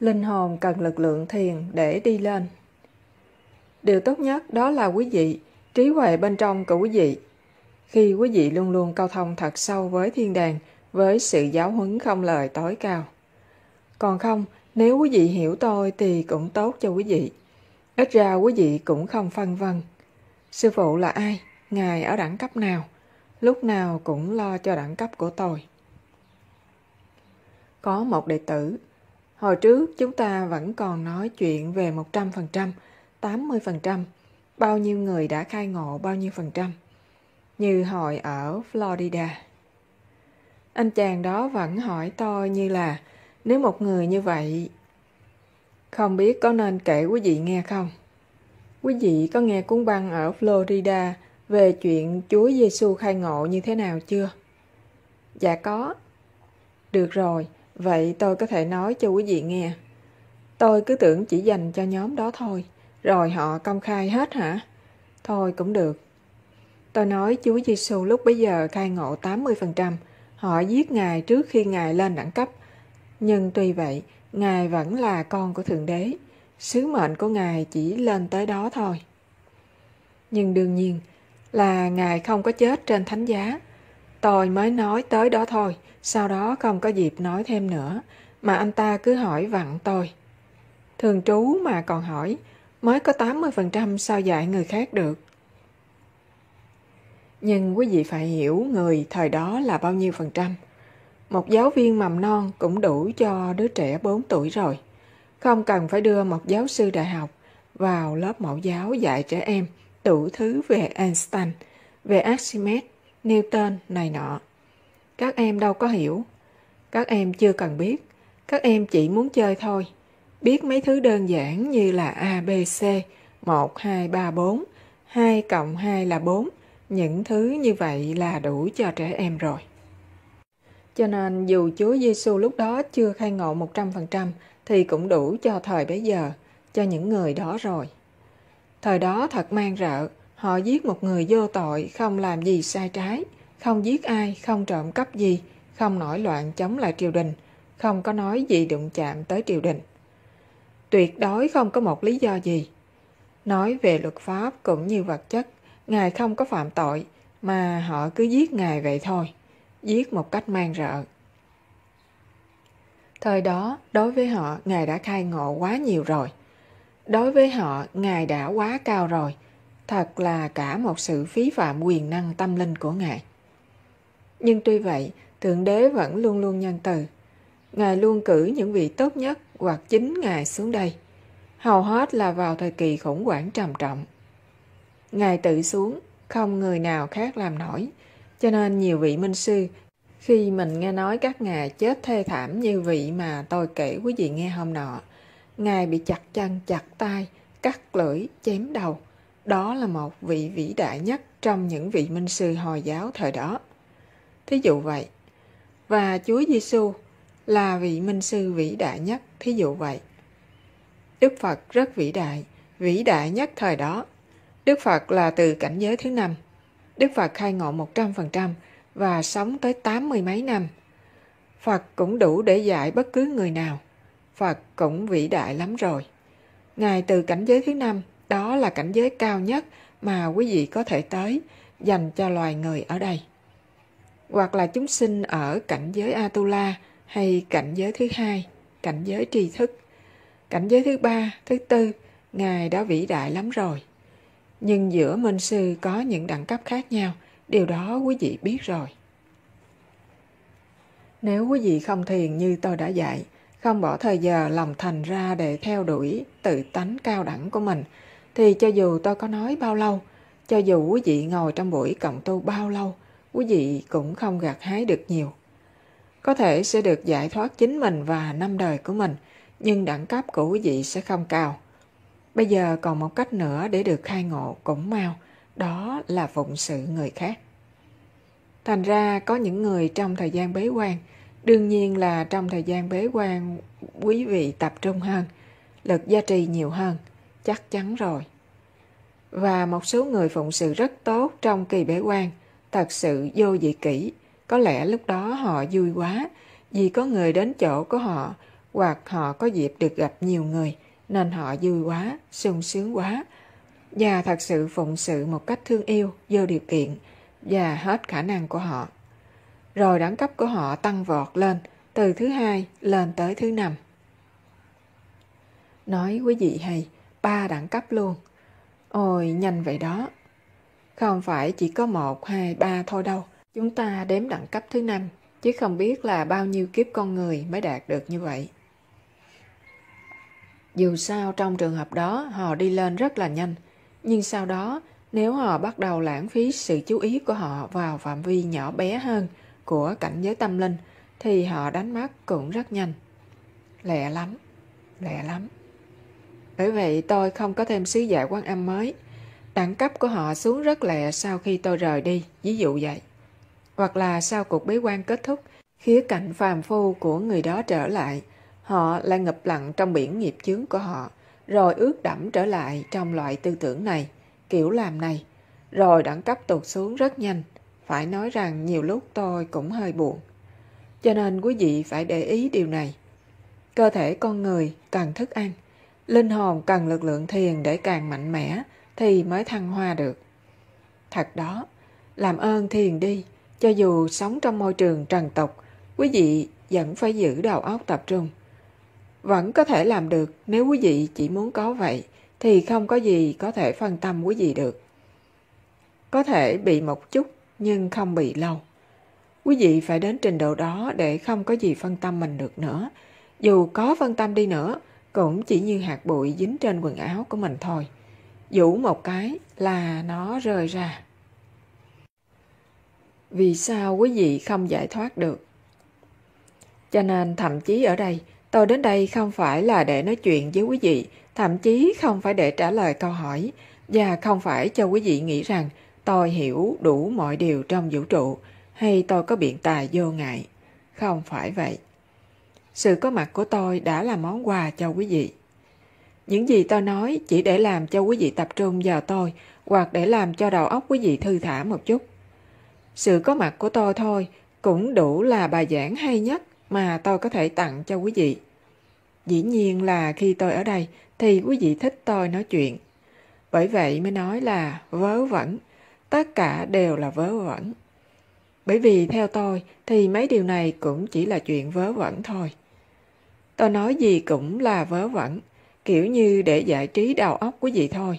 Linh hồn cần lực lượng thiền để đi lên. Điều tốt nhất đó là quý vị, trí huệ bên trong của quý vị. Khi quý vị luôn luôn cao thông thật sâu với thiên đàng, với sự giáo huấn không lời tối cao. Còn không, nếu quý vị hiểu tôi thì cũng tốt cho quý vị. Ít ra quý vị cũng không phân vân. Sư phụ là ai? Ngài ở đẳng cấp nào? Lúc nào cũng lo cho đẳng cấp của tôi. Có một đệ tử Hồi trước chúng ta vẫn còn nói chuyện về 100%, 80%, bao nhiêu người đã khai ngộ bao nhiêu phần trăm. Như hồi ở Florida. Anh chàng đó vẫn hỏi tôi như là nếu một người như vậy không biết có nên kể quý vị nghe không? Quý vị có nghe cuốn băng ở Florida về chuyện Chúa Giêsu khai ngộ như thế nào chưa? Dạ có. Được rồi, Vậy tôi có thể nói cho quý vị nghe. Tôi cứ tưởng chỉ dành cho nhóm đó thôi, rồi họ công khai hết hả? Thôi cũng được. Tôi nói Chúa Giêsu lúc bấy giờ khai ngộ 80%, họ giết Ngài trước khi Ngài lên đẳng cấp. Nhưng tuy vậy, Ngài vẫn là con của Thượng Đế. Sứ mệnh của Ngài chỉ lên tới đó thôi. Nhưng đương nhiên là Ngài không có chết trên thánh giá. Tôi mới nói tới đó thôi sau đó không có dịp nói thêm nữa mà anh ta cứ hỏi vặn tôi thường trú mà còn hỏi mới có 80% sao dạy người khác được nhưng quý vị phải hiểu người thời đó là bao nhiêu phần trăm một giáo viên mầm non cũng đủ cho đứa trẻ 4 tuổi rồi không cần phải đưa một giáo sư đại học vào lớp mẫu giáo dạy trẻ em đủ thứ về Einstein, về Archimedes, Newton này nọ. Các em đâu có hiểu. Các em chưa cần biết. Các em chỉ muốn chơi thôi. Biết mấy thứ đơn giản như là A, B, C, 1, 2, 3, 4, 2 cộng hai là bốn, Những thứ như vậy là đủ cho trẻ em rồi. Cho nên dù Chúa Giêsu lúc đó chưa khai ngộ một trăm phần trăm, thì cũng đủ cho thời bấy giờ, cho những người đó rồi. Thời đó thật man rợ, họ giết một người vô tội không làm gì sai trái, không giết ai, không trộm cắp gì, không nổi loạn chống lại triều đình, không có nói gì đụng chạm tới triều đình. Tuyệt đối không có một lý do gì. Nói về luật pháp cũng như vật chất, Ngài không có phạm tội, mà họ cứ giết Ngài vậy thôi, giết một cách man rợ. Thời đó, đối với họ, Ngài đã khai ngộ quá nhiều rồi. Đối với họ, Ngài đã quá cao rồi. Thật là cả một sự phí phạm quyền năng tâm linh của Ngài. Nhưng tuy vậy, Thượng Đế vẫn luôn luôn nhân từ. Ngài luôn cử những vị tốt nhất hoặc chính Ngài xuống đây. Hầu hết là vào thời kỳ khủng hoảng trầm trọng. Ngài tự xuống, không người nào khác làm nổi. Cho nên nhiều vị minh sư, khi mình nghe nói các ngài chết thê thảm như vị mà tôi kể quý vị nghe hôm nọ, ngài bị chặt chân, chặt tay, cắt lưỡi, chém đầu. Đó là một vị vĩ đại nhất trong những vị minh sư Hồi giáo thời đó thí dụ vậy. Và Chúa Giêsu là vị minh sư vĩ đại nhất, thí dụ vậy. Đức Phật rất vĩ đại, vĩ đại nhất thời đó. Đức Phật là từ cảnh giới thứ năm. Đức Phật khai ngộ 100% và sống tới tám mươi mấy năm. Phật cũng đủ để dạy bất cứ người nào. Phật cũng vĩ đại lắm rồi. Ngài từ cảnh giới thứ năm, đó là cảnh giới cao nhất mà quý vị có thể tới dành cho loài người ở đây hoặc là chúng sinh ở cảnh giới Atula hay cảnh giới thứ hai, cảnh giới tri thức. Cảnh giới thứ ba, thứ tư, Ngài đã vĩ đại lắm rồi. Nhưng giữa minh sư có những đẳng cấp khác nhau, điều đó quý vị biết rồi. Nếu quý vị không thiền như tôi đã dạy, không bỏ thời giờ lòng thành ra để theo đuổi tự tánh cao đẳng của mình, thì cho dù tôi có nói bao lâu, cho dù quý vị ngồi trong buổi cộng tu bao lâu, quý vị cũng không gặt hái được nhiều. Có thể sẽ được giải thoát chính mình và năm đời của mình, nhưng đẳng cấp của quý vị sẽ không cao. Bây giờ còn một cách nữa để được khai ngộ cũng mau, đó là phụng sự người khác. Thành ra có những người trong thời gian bế quan, đương nhiên là trong thời gian bế quan quý vị tập trung hơn, lực gia trì nhiều hơn, chắc chắn rồi. Và một số người phụng sự rất tốt trong kỳ bế quan – Thật sự vô vị kỹ. Có lẽ lúc đó họ vui quá vì có người đến chỗ của họ hoặc họ có dịp được gặp nhiều người nên họ vui quá, sung sướng quá và thật sự phụng sự một cách thương yêu, vô điều kiện và hết khả năng của họ. Rồi đẳng cấp của họ tăng vọt lên từ thứ hai lên tới thứ năm. Nói quý vị hay, ba đẳng cấp luôn. Ôi, nhanh vậy đó, không phải chỉ có một hai ba thôi đâu. Chúng ta đếm đẳng cấp thứ năm chứ không biết là bao nhiêu kiếp con người mới đạt được như vậy. Dù sao trong trường hợp đó họ đi lên rất là nhanh, nhưng sau đó nếu họ bắt đầu lãng phí sự chú ý của họ vào phạm vi nhỏ bé hơn của cảnh giới tâm linh thì họ đánh mất cũng rất nhanh. Lẹ lắm, lẹ lắm. Bởi vậy tôi không có thêm sứ giả quan âm mới – Đẳng cấp của họ xuống rất lẹ sau khi tôi rời đi, ví dụ vậy. Hoặc là sau cuộc bế quan kết thúc, khía cạnh phàm phu của người đó trở lại, họ lại ngập lặng trong biển nghiệp chướng của họ, rồi ướt đẫm trở lại trong loại tư tưởng này, kiểu làm này, rồi đẳng cấp tụt xuống rất nhanh. Phải nói rằng nhiều lúc tôi cũng hơi buồn. Cho nên quý vị phải để ý điều này. Cơ thể con người cần thức ăn, linh hồn cần lực lượng thiền để càng mạnh mẽ, thì mới thăng hoa được thật đó làm ơn thiền đi cho dù sống trong môi trường trần tục quý vị vẫn phải giữ đầu óc tập trung vẫn có thể làm được nếu quý vị chỉ muốn có vậy thì không có gì có thể phân tâm quý vị được có thể bị một chút nhưng không bị lâu quý vị phải đến trình độ đó để không có gì phân tâm mình được nữa dù có phân tâm đi nữa cũng chỉ như hạt bụi dính trên quần áo của mình thôi Dũ một cái là nó rời ra. Vì sao quý vị không giải thoát được? Cho nên thậm chí ở đây, tôi đến đây không phải là để nói chuyện với quý vị, thậm chí không phải để trả lời câu hỏi, và không phải cho quý vị nghĩ rằng tôi hiểu đủ mọi điều trong vũ trụ hay tôi có biện tài vô ngại. Không phải vậy. Sự có mặt của tôi đã là món quà cho quý vị. Những gì tôi nói chỉ để làm cho quý vị tập trung vào tôi hoặc để làm cho đầu óc quý vị thư thả một chút. Sự có mặt của tôi thôi cũng đủ là bài giảng hay nhất mà tôi có thể tặng cho quý vị. Dĩ nhiên là khi tôi ở đây thì quý vị thích tôi nói chuyện. Bởi vậy mới nói là vớ vẩn, tất cả đều là vớ vẩn. Bởi vì theo tôi thì mấy điều này cũng chỉ là chuyện vớ vẩn thôi. Tôi nói gì cũng là vớ vẩn kiểu như để giải trí đầu óc quý vị thôi.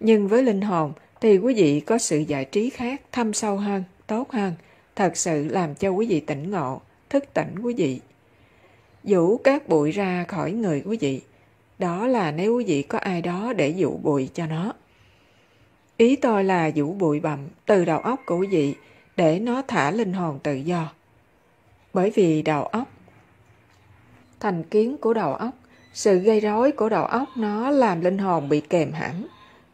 Nhưng với linh hồn thì quý vị có sự giải trí khác thâm sâu hơn, tốt hơn, thật sự làm cho quý vị tỉnh ngộ, thức tỉnh quý vị. dũ các bụi ra khỏi người quý vị. Đó là nếu quý vị có ai đó để dụ bụi cho nó. Ý tôi là dũ bụi bặm từ đầu óc của quý vị để nó thả linh hồn tự do. Bởi vì đầu óc, thành kiến của đầu óc sự gây rối của đầu óc nó làm linh hồn bị kềm hãm.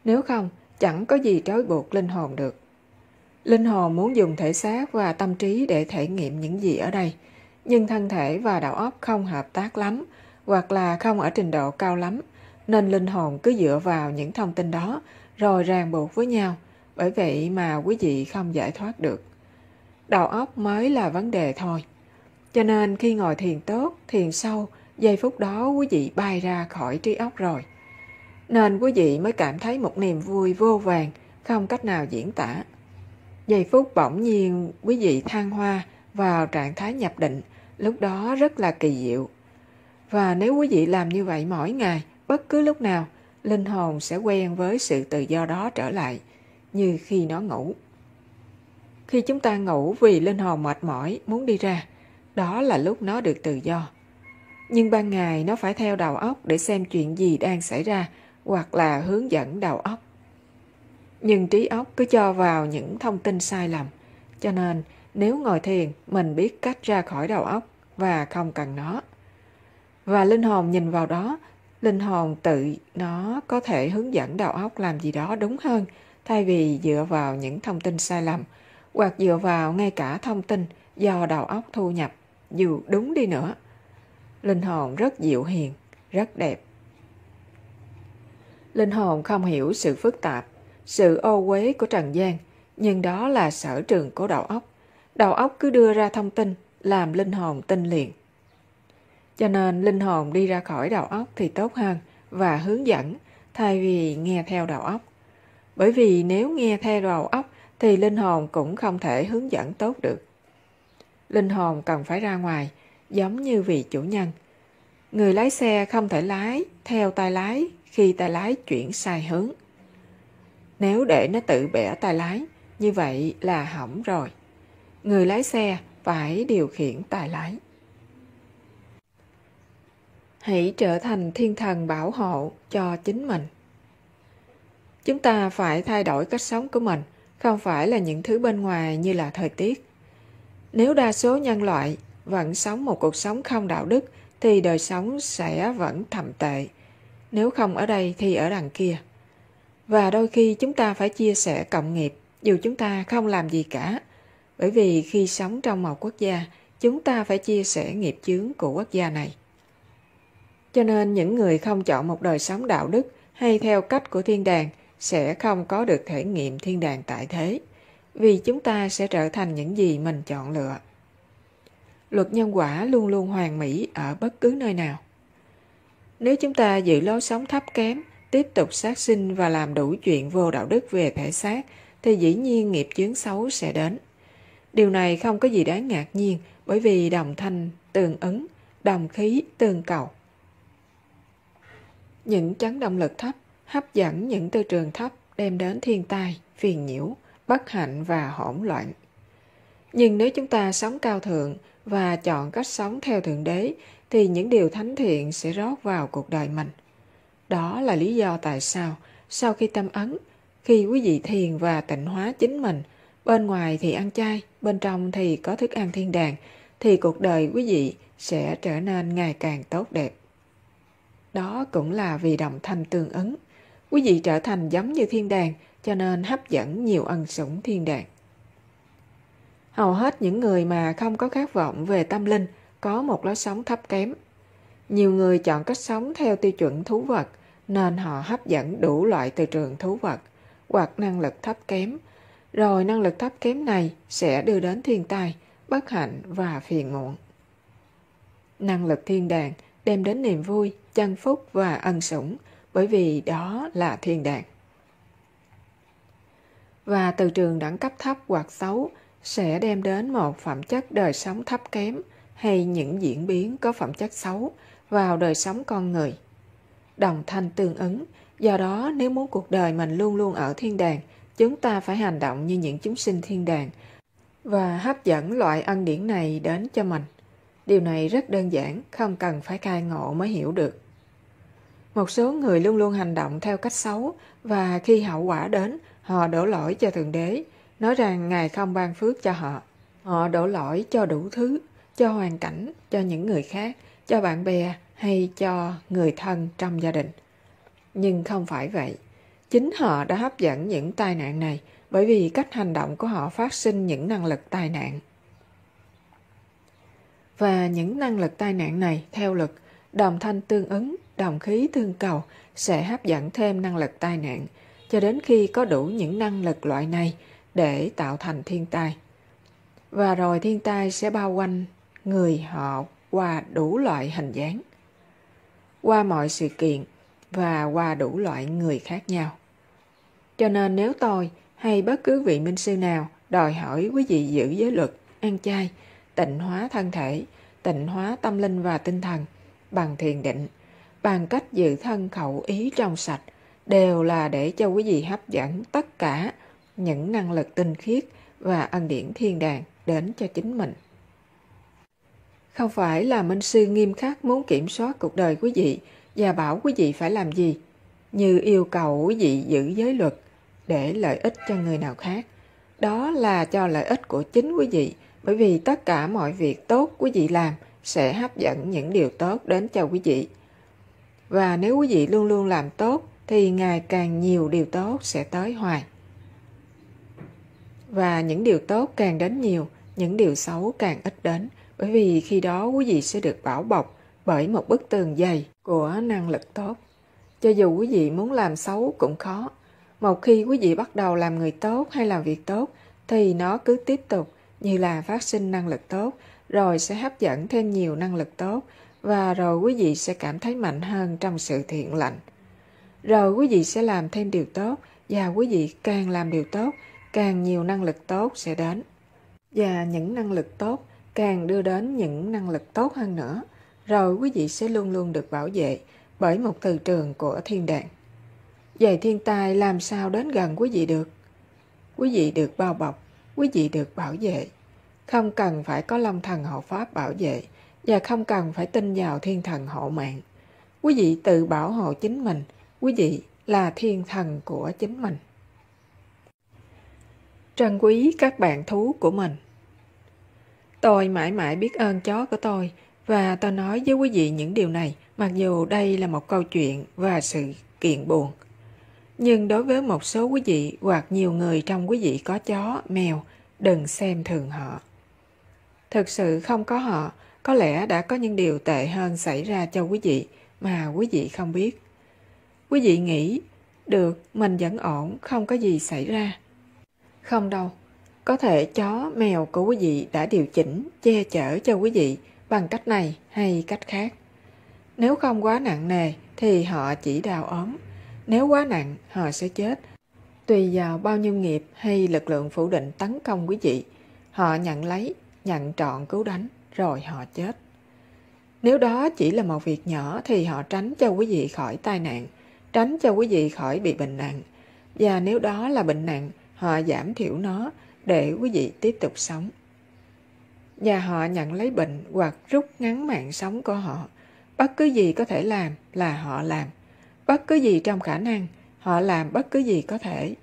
Nếu không, chẳng có gì trói buộc linh hồn được. Linh hồn muốn dùng thể xác và tâm trí để thể nghiệm những gì ở đây, nhưng thân thể và đầu óc không hợp tác lắm, hoặc là không ở trình độ cao lắm, nên linh hồn cứ dựa vào những thông tin đó rồi ràng buộc với nhau, bởi vậy mà quý vị không giải thoát được. Đầu óc mới là vấn đề thôi. Cho nên khi ngồi thiền tốt, thiền sâu giây phút đó quý vị bay ra khỏi trí óc rồi nên quý vị mới cảm thấy một niềm vui vô vàng không cách nào diễn tả giây phút bỗng nhiên quý vị thăng hoa vào trạng thái nhập định lúc đó rất là kỳ diệu và nếu quý vị làm như vậy mỗi ngày bất cứ lúc nào linh hồn sẽ quen với sự tự do đó trở lại như khi nó ngủ khi chúng ta ngủ vì linh hồn mệt mỏi muốn đi ra đó là lúc nó được tự do nhưng ban ngày nó phải theo đầu óc để xem chuyện gì đang xảy ra hoặc là hướng dẫn đầu óc nhưng trí óc cứ cho vào những thông tin sai lầm cho nên nếu ngồi thiền mình biết cách ra khỏi đầu óc và không cần nó và linh hồn nhìn vào đó linh hồn tự nó có thể hướng dẫn đầu óc làm gì đó đúng hơn thay vì dựa vào những thông tin sai lầm hoặc dựa vào ngay cả thông tin do đầu óc thu nhập dù đúng đi nữa linh hồn rất dịu hiền, rất đẹp. Linh hồn không hiểu sự phức tạp, sự ô uế của trần gian, nhưng đó là sở trường của đầu óc. Đầu óc cứ đưa ra thông tin, làm linh hồn tin liền. Cho nên linh hồn đi ra khỏi đầu óc thì tốt hơn và hướng dẫn thay vì nghe theo đầu óc. Bởi vì nếu nghe theo đầu óc thì linh hồn cũng không thể hướng dẫn tốt được. Linh hồn cần phải ra ngoài, giống như vị chủ nhân. Người lái xe không thể lái theo tay lái khi tay lái chuyển sai hướng. Nếu để nó tự bẻ tay lái, như vậy là hỏng rồi. Người lái xe phải điều khiển tay lái. Hãy trở thành thiên thần bảo hộ cho chính mình. Chúng ta phải thay đổi cách sống của mình, không phải là những thứ bên ngoài như là thời tiết. Nếu đa số nhân loại vẫn sống một cuộc sống không đạo đức thì đời sống sẽ vẫn thầm tệ. Nếu không ở đây thì ở đằng kia. Và đôi khi chúng ta phải chia sẻ cộng nghiệp dù chúng ta không làm gì cả. Bởi vì khi sống trong một quốc gia, chúng ta phải chia sẻ nghiệp chướng của quốc gia này. Cho nên những người không chọn một đời sống đạo đức hay theo cách của thiên đàng sẽ không có được thể nghiệm thiên đàng tại thế, vì chúng ta sẽ trở thành những gì mình chọn lựa luật nhân quả luôn luôn hoàn mỹ ở bất cứ nơi nào nếu chúng ta giữ lối sống thấp kém tiếp tục sát sinh và làm đủ chuyện vô đạo đức về thể xác thì dĩ nhiên nghiệp chướng xấu sẽ đến điều này không có gì đáng ngạc nhiên bởi vì đồng thanh tương ứng đồng khí tương cầu những chấn động lực thấp hấp dẫn những tư trường thấp đem đến thiên tai phiền nhiễu bất hạnh và hỗn loạn nhưng nếu chúng ta sống cao thượng và chọn cách sống theo thượng đế thì những điều thánh thiện sẽ rót vào cuộc đời mình đó là lý do tại sao sau khi tâm ấn khi quý vị thiền và tịnh hóa chính mình bên ngoài thì ăn chay bên trong thì có thức ăn thiên đàng thì cuộc đời quý vị sẽ trở nên ngày càng tốt đẹp đó cũng là vì đồng thanh tương ứng quý vị trở thành giống như thiên đàng cho nên hấp dẫn nhiều ân sủng thiên đàng hầu hết những người mà không có khát vọng về tâm linh có một lối sống thấp kém nhiều người chọn cách sống theo tiêu chuẩn thú vật nên họ hấp dẫn đủ loại từ trường thú vật hoặc năng lực thấp kém rồi năng lực thấp kém này sẽ đưa đến thiên tai bất hạnh và phiền muộn năng lực thiên đàng đem đến niềm vui chân phúc và ân sủng bởi vì đó là thiên đàng và từ trường đẳng cấp thấp hoặc xấu sẽ đem đến một phẩm chất đời sống thấp kém hay những diễn biến có phẩm chất xấu vào đời sống con người. Đồng thanh tương ứng, do đó nếu muốn cuộc đời mình luôn luôn ở thiên đàng, chúng ta phải hành động như những chúng sinh thiên đàng và hấp dẫn loại ân điển này đến cho mình. Điều này rất đơn giản, không cần phải cai ngộ mới hiểu được. Một số người luôn luôn hành động theo cách xấu và khi hậu quả đến, họ đổ lỗi cho Thượng Đế – nói rằng Ngài không ban phước cho họ. Họ đổ lỗi cho đủ thứ, cho hoàn cảnh, cho những người khác, cho bạn bè hay cho người thân trong gia đình. Nhưng không phải vậy. Chính họ đã hấp dẫn những tai nạn này bởi vì cách hành động của họ phát sinh những năng lực tai nạn. Và những năng lực tai nạn này theo luật đồng thanh tương ứng, đồng khí tương cầu sẽ hấp dẫn thêm năng lực tai nạn cho đến khi có đủ những năng lực loại này để tạo thành thiên tai. Và rồi thiên tai sẽ bao quanh người họ qua đủ loại hình dáng, qua mọi sự kiện và qua đủ loại người khác nhau. Cho nên nếu tôi hay bất cứ vị minh sư nào đòi hỏi quý vị giữ giới luật, ăn chay, tịnh hóa thân thể, tịnh hóa tâm linh và tinh thần bằng thiền định, bằng cách giữ thân khẩu ý trong sạch đều là để cho quý vị hấp dẫn tất cả những năng lực tinh khiết và ân điển thiên đàng đến cho chính mình. Không phải là minh sư nghiêm khắc muốn kiểm soát cuộc đời quý vị và bảo quý vị phải làm gì, như yêu cầu quý vị giữ giới luật để lợi ích cho người nào khác. Đó là cho lợi ích của chính quý vị, bởi vì tất cả mọi việc tốt quý vị làm sẽ hấp dẫn những điều tốt đến cho quý vị. Và nếu quý vị luôn luôn làm tốt thì ngày càng nhiều điều tốt sẽ tới hoài và những điều tốt càng đến nhiều những điều xấu càng ít đến bởi vì khi đó quý vị sẽ được bảo bọc bởi một bức tường dày của năng lực tốt cho dù quý vị muốn làm xấu cũng khó một khi quý vị bắt đầu làm người tốt hay làm việc tốt thì nó cứ tiếp tục như là phát sinh năng lực tốt rồi sẽ hấp dẫn thêm nhiều năng lực tốt và rồi quý vị sẽ cảm thấy mạnh hơn trong sự thiện lành rồi quý vị sẽ làm thêm điều tốt và quý vị càng làm điều tốt càng nhiều năng lực tốt sẽ đến và những năng lực tốt càng đưa đến những năng lực tốt hơn nữa rồi quý vị sẽ luôn luôn được bảo vệ bởi một từ trường của thiên đàng về thiên tai làm sao đến gần quý vị được quý vị được bao bọc quý vị được bảo vệ không cần phải có long thần hộ pháp bảo vệ và không cần phải tin vào thiên thần hộ mạng quý vị tự bảo hộ chính mình quý vị là thiên thần của chính mình trân quý các bạn thú của mình. Tôi mãi mãi biết ơn chó của tôi và tôi nói với quý vị những điều này mặc dù đây là một câu chuyện và sự kiện buồn. Nhưng đối với một số quý vị hoặc nhiều người trong quý vị có chó, mèo, đừng xem thường họ. Thực sự không có họ, có lẽ đã có những điều tệ hơn xảy ra cho quý vị mà quý vị không biết. Quý vị nghĩ, được, mình vẫn ổn, không có gì xảy ra. Không đâu, có thể chó, mèo của quý vị đã điều chỉnh, che chở cho quý vị bằng cách này hay cách khác. Nếu không quá nặng nề thì họ chỉ đào ốm, nếu quá nặng họ sẽ chết. Tùy vào bao nhiêu nghiệp hay lực lượng phủ định tấn công quý vị, họ nhận lấy, nhận trọn cứu đánh rồi họ chết. Nếu đó chỉ là một việc nhỏ thì họ tránh cho quý vị khỏi tai nạn, tránh cho quý vị khỏi bị bệnh nặng. Và nếu đó là bệnh nặng họ giảm thiểu nó để quý vị tiếp tục sống. Và họ nhận lấy bệnh hoặc rút ngắn mạng sống của họ. Bất cứ gì có thể làm là họ làm. Bất cứ gì trong khả năng, họ làm bất cứ gì có thể.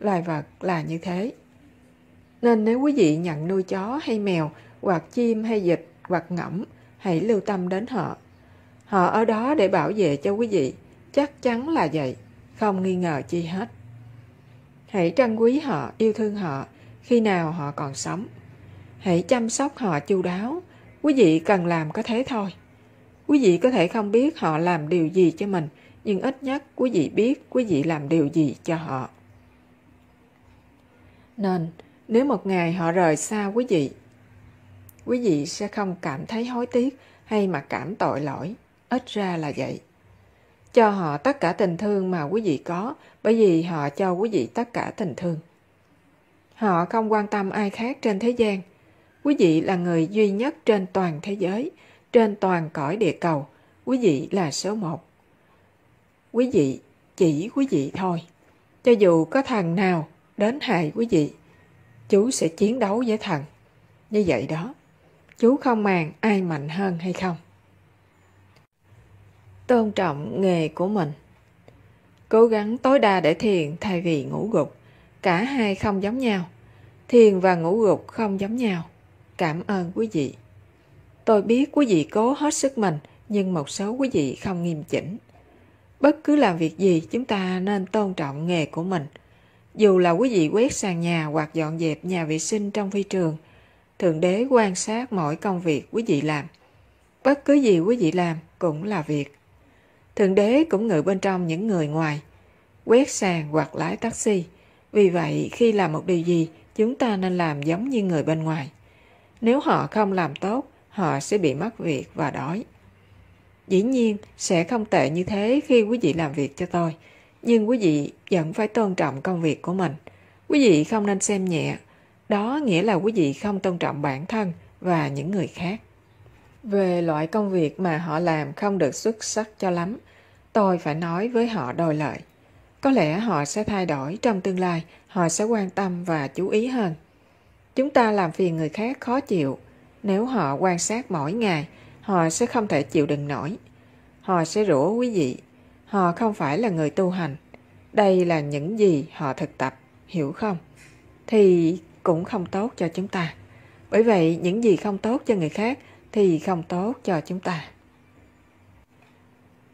Loài vật là như thế. Nên nếu quý vị nhận nuôi chó hay mèo, hoặc chim hay dịch, hoặc ngỗng, hãy lưu tâm đến họ. Họ ở đó để bảo vệ cho quý vị, chắc chắn là vậy, không nghi ngờ chi hết hãy trân quý họ yêu thương họ khi nào họ còn sống hãy chăm sóc họ chu đáo quý vị cần làm có thế thôi quý vị có thể không biết họ làm điều gì cho mình nhưng ít nhất quý vị biết quý vị làm điều gì cho họ nên nếu một ngày họ rời xa quý vị quý vị sẽ không cảm thấy hối tiếc hay mà cảm tội lỗi ít ra là vậy cho họ tất cả tình thương mà quý vị có bởi vì họ cho quý vị tất cả tình thương. Họ không quan tâm ai khác trên thế gian. Quý vị là người duy nhất trên toàn thế giới, trên toàn cõi địa cầu. Quý vị là số một. Quý vị, chỉ quý vị thôi. Cho dù có thằng nào đến hại quý vị, chú sẽ chiến đấu với thằng. Như vậy đó, chú không màng ai mạnh hơn hay không. Tôn trọng nghề của mình cố gắng tối đa để thiền thay vì ngủ gục cả hai không giống nhau thiền và ngủ gục không giống nhau cảm ơn quý vị tôi biết quý vị cố hết sức mình nhưng một số quý vị không nghiêm chỉnh bất cứ làm việc gì chúng ta nên tôn trọng nghề của mình dù là quý vị quét sàn nhà hoặc dọn dẹp nhà vệ sinh trong phi trường thượng đế quan sát mọi công việc quý vị làm bất cứ gì quý vị làm cũng là việc Thượng đế cũng ngự bên trong những người ngoài, quét sàn hoặc lái taxi. Vì vậy, khi làm một điều gì, chúng ta nên làm giống như người bên ngoài. Nếu họ không làm tốt, họ sẽ bị mất việc và đói. Dĩ nhiên, sẽ không tệ như thế khi quý vị làm việc cho tôi. Nhưng quý vị vẫn phải tôn trọng công việc của mình. Quý vị không nên xem nhẹ. Đó nghĩa là quý vị không tôn trọng bản thân và những người khác về loại công việc mà họ làm không được xuất sắc cho lắm tôi phải nói với họ đòi lợi. có lẽ họ sẽ thay đổi trong tương lai họ sẽ quan tâm và chú ý hơn chúng ta làm phiền người khác khó chịu nếu họ quan sát mỗi ngày họ sẽ không thể chịu đựng nổi họ sẽ rủa quý vị họ không phải là người tu hành đây là những gì họ thực tập hiểu không thì cũng không tốt cho chúng ta bởi vậy những gì không tốt cho người khác thì không tốt cho chúng ta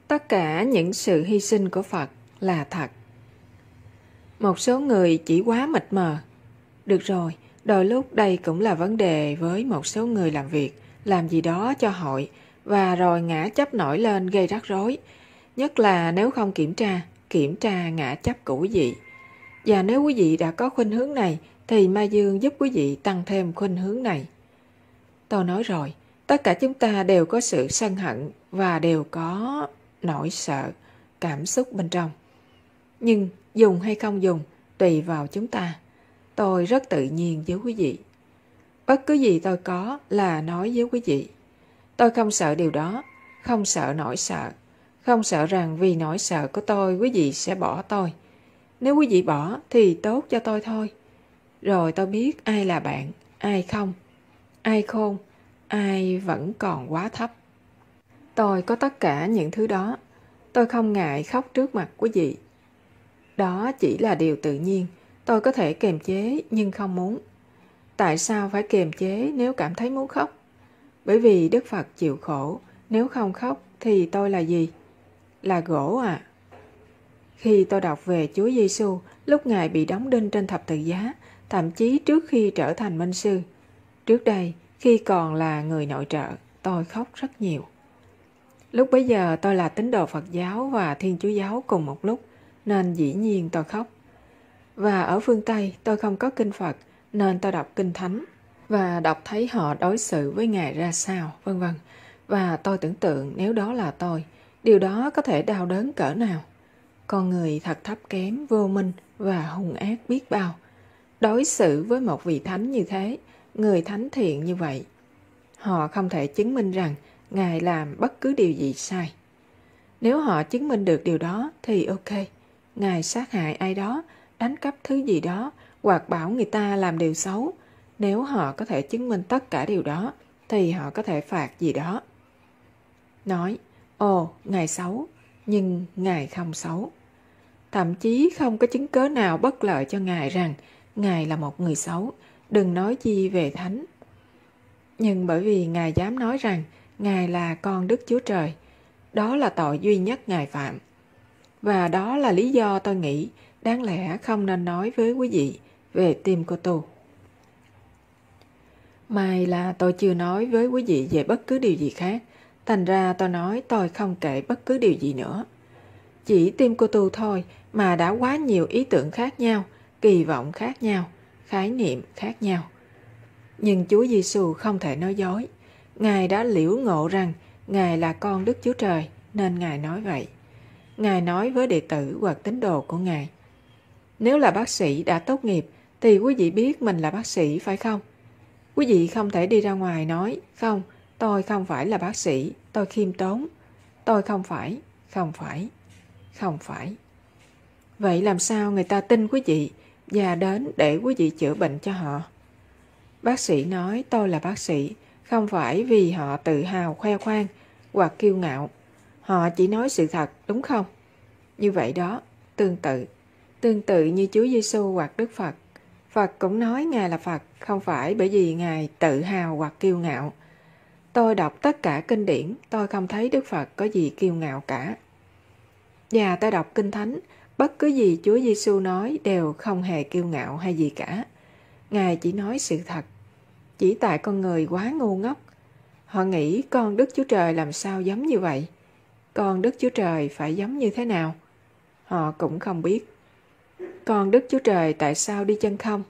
tất cả những sự hy sinh của phật là thật một số người chỉ quá mịt mờ được rồi đôi lúc đây cũng là vấn đề với một số người làm việc làm gì đó cho hội và rồi ngã chấp nổi lên gây rắc rối nhất là nếu không kiểm tra kiểm tra ngã chấp của quý vị và nếu quý vị đã có khuynh hướng này thì ma dương giúp quý vị tăng thêm khuynh hướng này tôi nói rồi tất cả chúng ta đều có sự sân hận và đều có nỗi sợ cảm xúc bên trong nhưng dùng hay không dùng tùy vào chúng ta tôi rất tự nhiên với quý vị bất cứ gì tôi có là nói với quý vị tôi không sợ điều đó không sợ nỗi sợ không sợ rằng vì nỗi sợ của tôi quý vị sẽ bỏ tôi nếu quý vị bỏ thì tốt cho tôi thôi rồi tôi biết ai là bạn ai không ai khôn ai vẫn còn quá thấp tôi có tất cả những thứ đó tôi không ngại khóc trước mặt của dì đó chỉ là điều tự nhiên tôi có thể kiềm chế nhưng không muốn tại sao phải kiềm chế nếu cảm thấy muốn khóc bởi vì đức phật chịu khổ nếu không khóc thì tôi là gì là gỗ à khi tôi đọc về chúa giêsu lúc ngài bị đóng đinh trên thập tự giá thậm chí trước khi trở thành minh sư trước đây khi còn là người nội trợ, tôi khóc rất nhiều. Lúc bấy giờ tôi là tín đồ Phật giáo và Thiên Chúa giáo cùng một lúc, nên dĩ nhiên tôi khóc. Và ở phương Tây tôi không có kinh Phật, nên tôi đọc kinh Thánh và đọc thấy họ đối xử với Ngài ra sao, vân vân. Và tôi tưởng tượng nếu đó là tôi, điều đó có thể đau đớn cỡ nào. Con người thật thấp kém, vô minh và hung ác biết bao. Đối xử với một vị thánh như thế người thánh thiện như vậy. Họ không thể chứng minh rằng Ngài làm bất cứ điều gì sai. Nếu họ chứng minh được điều đó thì ok, Ngài sát hại ai đó, đánh cắp thứ gì đó hoặc bảo người ta làm điều xấu. Nếu họ có thể chứng minh tất cả điều đó thì họ có thể phạt gì đó. Nói, ồ, Ngài xấu, nhưng Ngài không xấu. Thậm chí không có chứng cớ nào bất lợi cho Ngài rằng Ngài là một người xấu, đừng nói chi về thánh. Nhưng bởi vì Ngài dám nói rằng Ngài là con Đức Chúa Trời, đó là tội duy nhất Ngài phạm. Và đó là lý do tôi nghĩ đáng lẽ không nên nói với quý vị về tim cô tù. May là tôi chưa nói với quý vị về bất cứ điều gì khác, thành ra tôi nói tôi không kể bất cứ điều gì nữa. Chỉ tim cô tôi thôi mà đã quá nhiều ý tưởng khác nhau, kỳ vọng khác nhau – khái niệm khác nhau. Nhưng Chúa Giêsu không thể nói dối. Ngài đã liễu ngộ rằng Ngài là con Đức Chúa Trời nên Ngài nói vậy. Ngài nói với đệ tử hoặc tín đồ của Ngài. Nếu là bác sĩ đã tốt nghiệp thì quý vị biết mình là bác sĩ phải không? Quý vị không thể đi ra ngoài nói, không, tôi không phải là bác sĩ, tôi khiêm tốn, tôi không phải, không phải, không phải. Vậy làm sao người ta tin quý vị? và đến để quý vị chữa bệnh cho họ. Bác sĩ nói tôi là bác sĩ, không phải vì họ tự hào khoe khoang hoặc kiêu ngạo. Họ chỉ nói sự thật, đúng không? Như vậy đó, tương tự. Tương tự như Chúa Giêsu hoặc Đức Phật. Phật cũng nói Ngài là Phật, không phải bởi vì Ngài tự hào hoặc kiêu ngạo. Tôi đọc tất cả kinh điển, tôi không thấy Đức Phật có gì kiêu ngạo cả. Và tôi đọc Kinh Thánh, Bất cứ gì Chúa Giêsu nói đều không hề kiêu ngạo hay gì cả. Ngài chỉ nói sự thật. Chỉ tại con người quá ngu ngốc. Họ nghĩ con Đức Chúa Trời làm sao giống như vậy? Con Đức Chúa Trời phải giống như thế nào? Họ cũng không biết. Con Đức Chúa Trời tại sao đi chân không?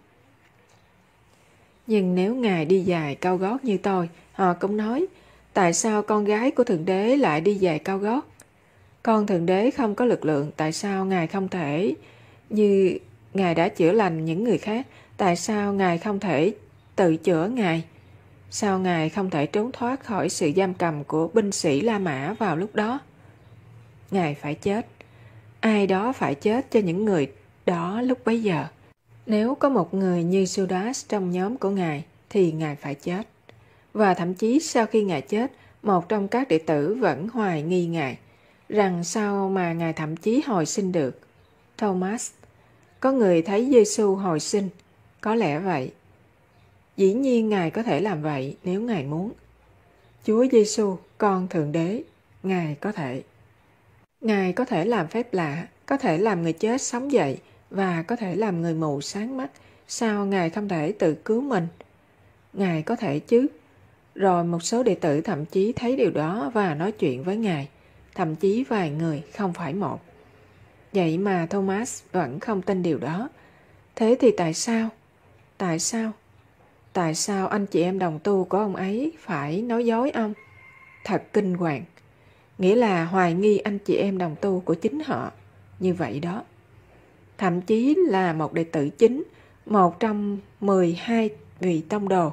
Nhưng nếu Ngài đi dài cao gót như tôi, họ cũng nói, tại sao con gái của Thượng Đế lại đi dài cao gót? con Thượng Đế không có lực lượng, tại sao Ngài không thể? Như Ngài đã chữa lành những người khác, tại sao Ngài không thể tự chữa Ngài? Sao Ngài không thể trốn thoát khỏi sự giam cầm của binh sĩ La Mã vào lúc đó? Ngài phải chết. Ai đó phải chết cho những người đó lúc bấy giờ. Nếu có một người như Judas trong nhóm của Ngài, thì Ngài phải chết. Và thậm chí sau khi Ngài chết, một trong các đệ tử vẫn hoài nghi Ngài – rằng sao mà Ngài thậm chí hồi sinh được. Thomas, có người thấy Giêsu hồi sinh, có lẽ vậy. Dĩ nhiên Ngài có thể làm vậy nếu Ngài muốn. Chúa Giêsu, con Thượng Đế, Ngài có thể. Ngài có thể làm phép lạ, có thể làm người chết sống dậy và có thể làm người mù sáng mắt. Sao Ngài không thể tự cứu mình? Ngài có thể chứ. Rồi một số đệ tử thậm chí thấy điều đó và nói chuyện với Ngài thậm chí vài người không phải một. Vậy mà Thomas vẫn không tin điều đó. Thế thì tại sao? Tại sao? Tại sao anh chị em đồng tu của ông ấy phải nói dối ông? Thật kinh hoàng. Nghĩa là hoài nghi anh chị em đồng tu của chính họ. Như vậy đó. Thậm chí là một đệ tử chính, một trong 12 vị tông đồ,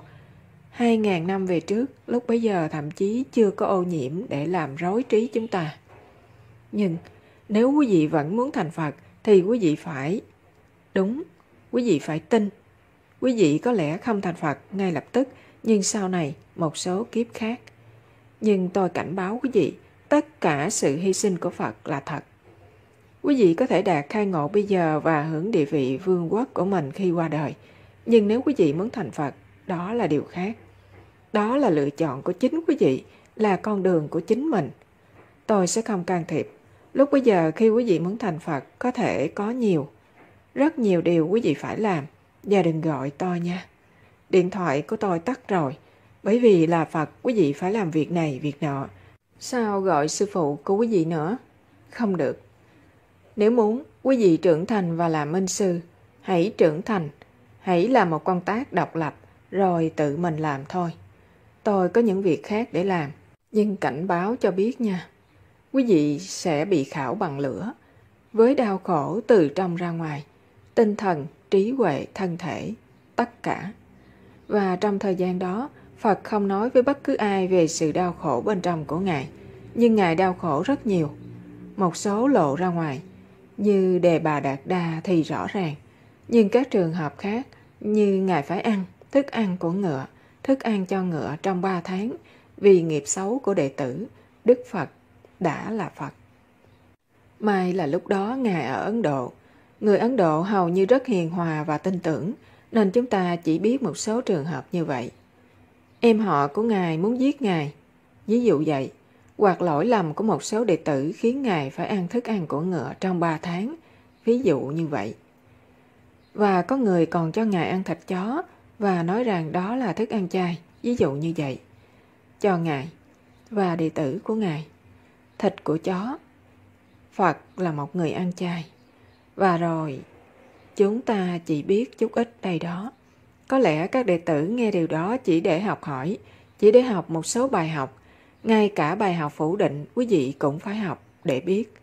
2.000 năm về trước, lúc bấy giờ thậm chí chưa có ô nhiễm để làm rối trí chúng ta. Nhưng nếu quý vị vẫn muốn thành Phật thì quý vị phải đúng, quý vị phải tin. Quý vị có lẽ không thành Phật ngay lập tức, nhưng sau này một số kiếp khác. Nhưng tôi cảnh báo quý vị, tất cả sự hy sinh của Phật là thật. Quý vị có thể đạt khai ngộ bây giờ và hưởng địa vị vương quốc của mình khi qua đời. Nhưng nếu quý vị muốn thành Phật, đó là điều khác. Đó là lựa chọn của chính quý vị, là con đường của chính mình. Tôi sẽ không can thiệp. Lúc bây giờ khi quý vị muốn thành Phật có thể có nhiều, rất nhiều điều quý vị phải làm và đừng gọi tôi nha. Điện thoại của tôi tắt rồi, bởi vì là Phật quý vị phải làm việc này việc nọ. Sao gọi sư phụ của quý vị nữa? Không được. Nếu muốn quý vị trưởng thành và làm minh sư, hãy trưởng thành, hãy làm một công tác độc lập rồi tự mình làm thôi. Tôi có những việc khác để làm, nhưng cảnh báo cho biết nha. Quý vị sẽ bị khảo bằng lửa, với đau khổ từ trong ra ngoài, tinh thần, trí huệ, thân thể, tất cả. Và trong thời gian đó, Phật không nói với bất cứ ai về sự đau khổ bên trong của Ngài, nhưng Ngài đau khổ rất nhiều. Một số lộ ra ngoài, như đề bà đạt đa thì rõ ràng, nhưng các trường hợp khác như Ngài phải ăn, thức ăn của ngựa, thức ăn cho ngựa trong ba tháng vì nghiệp xấu của đệ tử, Đức Phật đã là Phật. May là lúc đó Ngài ở Ấn Độ. Người Ấn Độ hầu như rất hiền hòa và tin tưởng, nên chúng ta chỉ biết một số trường hợp như vậy. Em họ của Ngài muốn giết Ngài, ví dụ vậy, hoặc lỗi lầm của một số đệ tử khiến Ngài phải ăn thức ăn của ngựa trong ba tháng, ví dụ như vậy. Và có người còn cho Ngài ăn thịt chó và nói rằng đó là thức ăn chay, ví dụ như vậy, cho Ngài và đệ tử của Ngài, thịt của chó. Phật là một người ăn chay. Và rồi, chúng ta chỉ biết chút ít đây đó. Có lẽ các đệ tử nghe điều đó chỉ để học hỏi, chỉ để học một số bài học. Ngay cả bài học phủ định, quý vị cũng phải học để biết.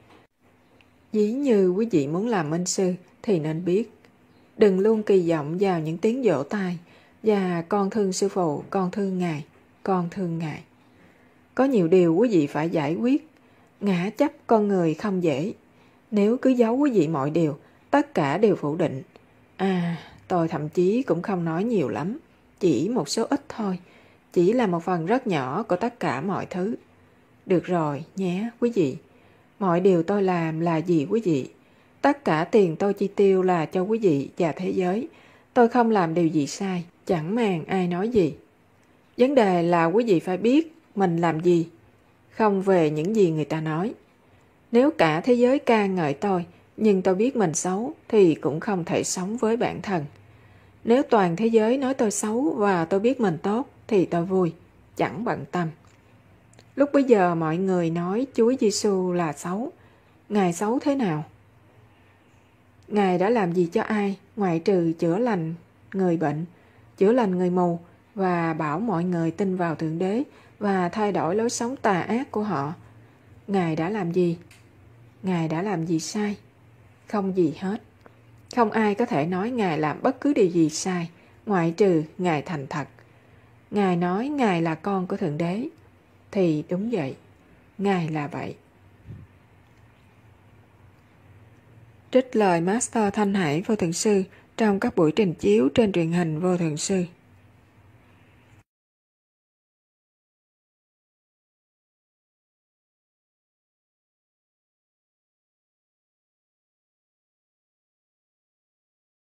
Dĩ như quý vị muốn làm minh sư thì nên biết đừng luôn kỳ vọng vào những tiếng dỗ tai và con thương sư phụ, con thương ngài, con thương ngài. Có nhiều điều quý vị phải giải quyết. Ngã chấp con người không dễ. Nếu cứ giấu quý vị mọi điều, tất cả đều phủ định. À, tôi thậm chí cũng không nói nhiều lắm, chỉ một số ít thôi, chỉ là một phần rất nhỏ của tất cả mọi thứ. Được rồi, nhé, quý vị. Mọi điều tôi làm là gì quý vị? Tất cả tiền tôi chi tiêu là cho quý vị và thế giới. Tôi không làm điều gì sai, chẳng màng ai nói gì. Vấn đề là quý vị phải biết mình làm gì, không về những gì người ta nói. Nếu cả thế giới ca ngợi tôi, nhưng tôi biết mình xấu thì cũng không thể sống với bản thân. Nếu toàn thế giới nói tôi xấu và tôi biết mình tốt thì tôi vui, chẳng bận tâm. Lúc bây giờ mọi người nói Chúa Giêsu là xấu, Ngài xấu thế nào? Ngài đã làm gì cho ai ngoại trừ chữa lành người bệnh, chữa lành người mù và bảo mọi người tin vào Thượng Đế và thay đổi lối sống tà ác của họ. Ngài đã làm gì? Ngài đã làm gì sai? Không gì hết. Không ai có thể nói Ngài làm bất cứ điều gì sai, ngoại trừ Ngài thành thật. Ngài nói Ngài là con của Thượng Đế. Thì đúng vậy, Ngài là vậy. trích lời Master Thanh Hải Vô Thượng Sư trong các buổi trình chiếu trên truyền hình Vô Thượng Sư.